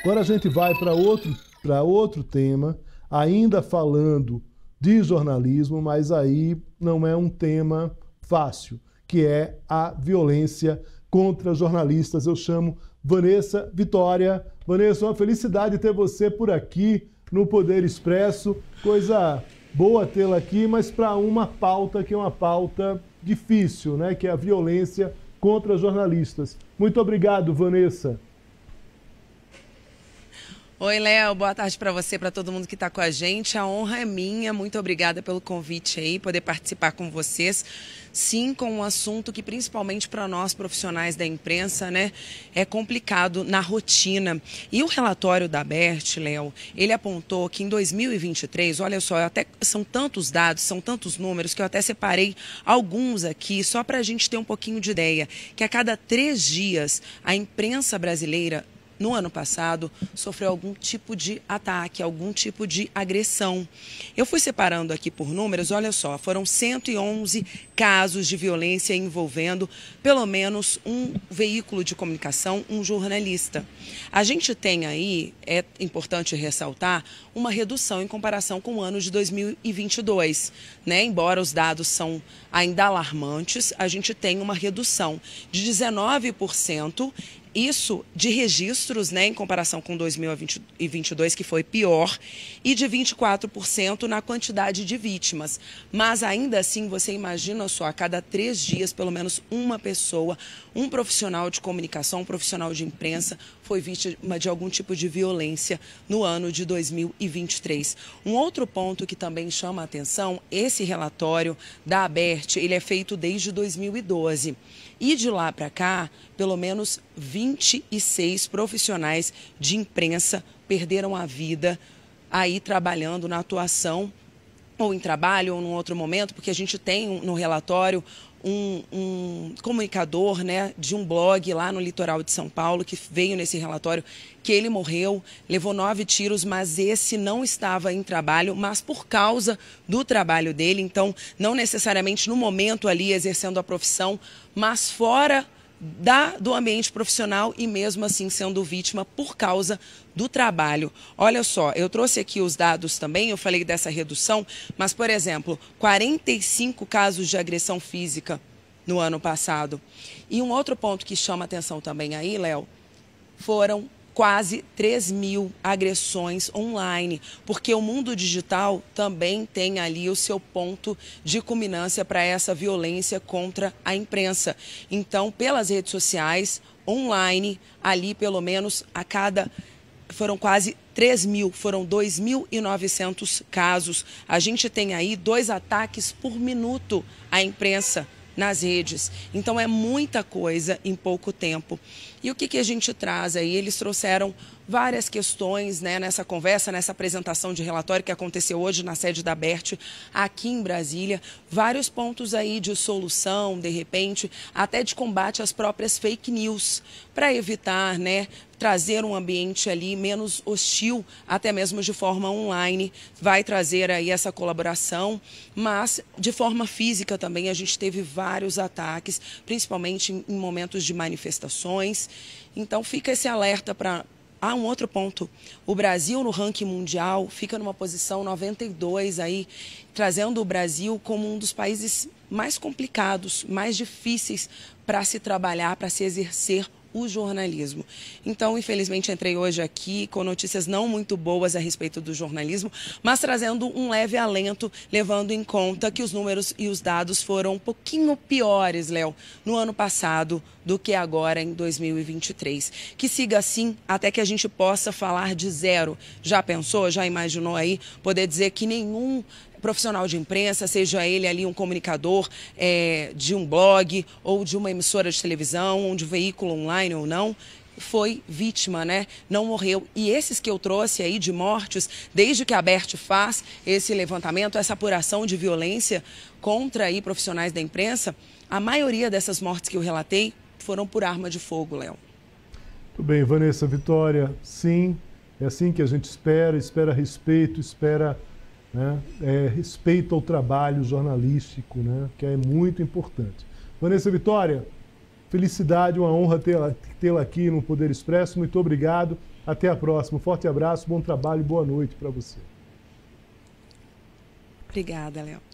Agora a gente vai para outro, outro tema, ainda falando de jornalismo, mas aí não é um tema fácil, que é a violência contra jornalistas. Eu chamo Vanessa Vitória. Vanessa, uma felicidade ter você por aqui no Poder Expresso. Coisa boa tê-la aqui, mas para uma pauta que é uma pauta difícil, né? Que é a violência contra jornalistas. Muito obrigado, Vanessa. Oi, Léo, boa tarde para você, para todo mundo que está com a gente. A honra é minha, muito obrigada pelo convite aí, poder participar com vocês. Sim, com um assunto que, principalmente para nós profissionais da imprensa, né, é complicado na rotina. E o relatório da BERT, Léo, ele apontou que em 2023, olha só, até são tantos dados, são tantos números, que eu até separei alguns aqui, só para a gente ter um pouquinho de ideia, que a cada três dias a imprensa brasileira no ano passado, sofreu algum tipo de ataque, algum tipo de agressão. Eu fui separando aqui por números, olha só, foram 111 casos de violência envolvendo pelo menos um veículo de comunicação, um jornalista. A gente tem aí, é importante ressaltar, uma redução em comparação com o ano de 2022. Né? Embora os dados são ainda alarmantes, a gente tem uma redução de 19% isso de registros, né, em comparação com 2022, que foi pior, e de 24% na quantidade de vítimas. Mas ainda assim, você imagina só, a cada três dias, pelo menos uma pessoa, um profissional de comunicação, um profissional de imprensa, foi vítima de algum tipo de violência no ano de 2023. Um outro ponto que também chama a atenção, esse relatório da ABERT, ele é feito desde 2012. E de lá para cá, pelo menos 26 profissionais de imprensa perderam a vida aí trabalhando na atuação ou em trabalho ou num outro momento, porque a gente tem no relatório um, um, comunicador né, de um blog lá no litoral de São Paulo que veio nesse relatório que ele morreu, levou nove tiros, mas esse não estava em trabalho, mas por causa do trabalho dele, então não necessariamente no momento ali exercendo a profissão, mas fora da, do ambiente profissional e mesmo assim sendo vítima por causa do trabalho. Olha só, eu trouxe aqui os dados também, eu falei dessa redução, mas, por exemplo, 45 casos de agressão física no ano passado. E um outro ponto que chama atenção também aí, Léo, foram quase 3 mil agressões online, porque o mundo digital também tem ali o seu ponto de culminância para essa violência contra a imprensa. Então, pelas redes sociais, online, ali pelo menos a cada. Foram quase 3 mil, foram 2.900 casos. A gente tem aí dois ataques por minuto à imprensa nas redes. Então é muita coisa em pouco tempo. E o que, que a gente traz aí? Eles trouxeram várias questões né, nessa conversa, nessa apresentação de relatório que aconteceu hoje na sede da BERT aqui em Brasília. Vários pontos aí de solução, de repente, até de combate às próprias fake news, para evitar, né, trazer um ambiente ali menos hostil, até mesmo de forma online, vai trazer aí essa colaboração, mas de forma física também a gente teve vários ataques, principalmente em momentos de manifestações. Então fica esse alerta para Há um outro ponto. O Brasil no ranking mundial fica numa posição 92 aí, trazendo o Brasil como um dos países mais complicados, mais difíceis para se trabalhar, para se exercer o jornalismo. Então, infelizmente, entrei hoje aqui com notícias não muito boas a respeito do jornalismo, mas trazendo um leve alento, levando em conta que os números e os dados foram um pouquinho piores, Léo, no ano passado do que agora em 2023. Que siga assim até que a gente possa falar de zero. Já pensou, já imaginou aí poder dizer que nenhum profissional de imprensa, seja ele ali um comunicador é, de um blog ou de uma emissora de televisão, ou de um veículo online ou não, foi vítima, né? Não morreu. E esses que eu trouxe aí de mortes, desde que a Bert faz esse levantamento, essa apuração de violência contra aí profissionais da imprensa, a maioria dessas mortes que eu relatei foram por arma de fogo, Léo. Tudo bem, Vanessa Vitória. Sim, é assim que a gente espera, espera respeito, espera né? É, respeito ao trabalho jornalístico, né? que é muito importante. Vanessa Vitória, felicidade, uma honra tê-la tê aqui no Poder Expresso. Muito obrigado. Até a próxima. forte abraço, bom trabalho e boa noite para você. Obrigada, Léo.